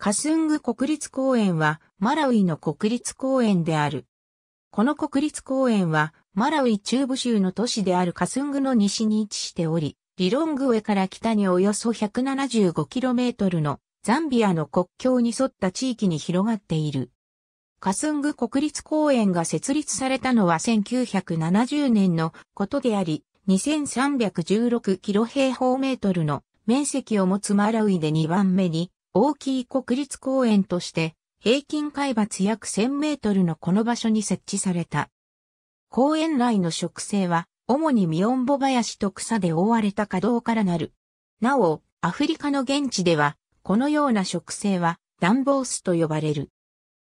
カスング国立公園はマラウイの国立公園である。この国立公園はマラウイ中部州の都市であるカスングの西に位置しており、リロング上から北におよそ 175km のザンビアの国境に沿った地域に広がっている。カスング国立公園が設立されたのは1970年のことであり、2316キロ平方メートルの面積を持つマラウイで2番目に大きい国立公園として、平均海抜約1000メートルのこの場所に設置された。公園内の植生は、主にミオンボ林と草で覆われた稼働からなる。なお、アフリカの現地では、このような植生は、ダンボースと呼ばれる。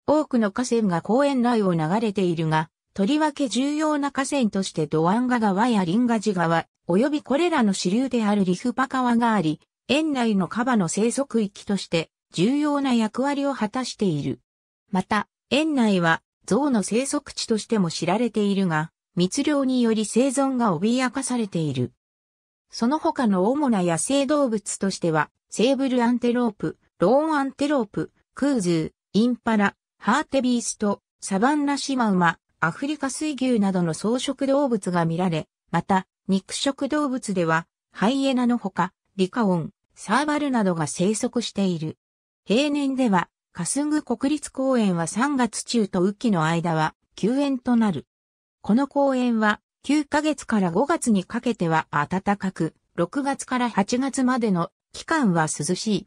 多くの河川が公園内を流れているが、とりわけ重要な河川としてドワンガ川やリンガジ川、及びこれらの支流であるリフパ川があり、園内のカバの生息域として重要な役割を果たしている。また、園内は象の生息地としても知られているが、密漁により生存が脅かされている。その他の主な野生動物としては、セーブルアンテロープ、ローンアンテロープ、クーズー、インパラ、ハーテビースト、サバンナシマウマ、アフリカ水牛などの草食動物が見られ、また、肉食動物では、ハイエナのほか、リカオン、サーバルなどが生息している。平年では、カスング国立公園は3月中と雨季の間は休園となる。この公園は9ヶ月から5月にかけては暖かく、6月から8月までの期間は涼しい。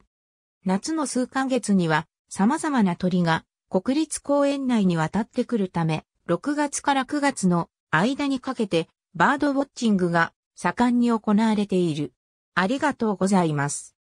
夏の数ヶ月には様々な鳥が国立公園内に渡ってくるため、6月から9月の間にかけてバードウォッチングが盛んに行われている。ありがとうございます。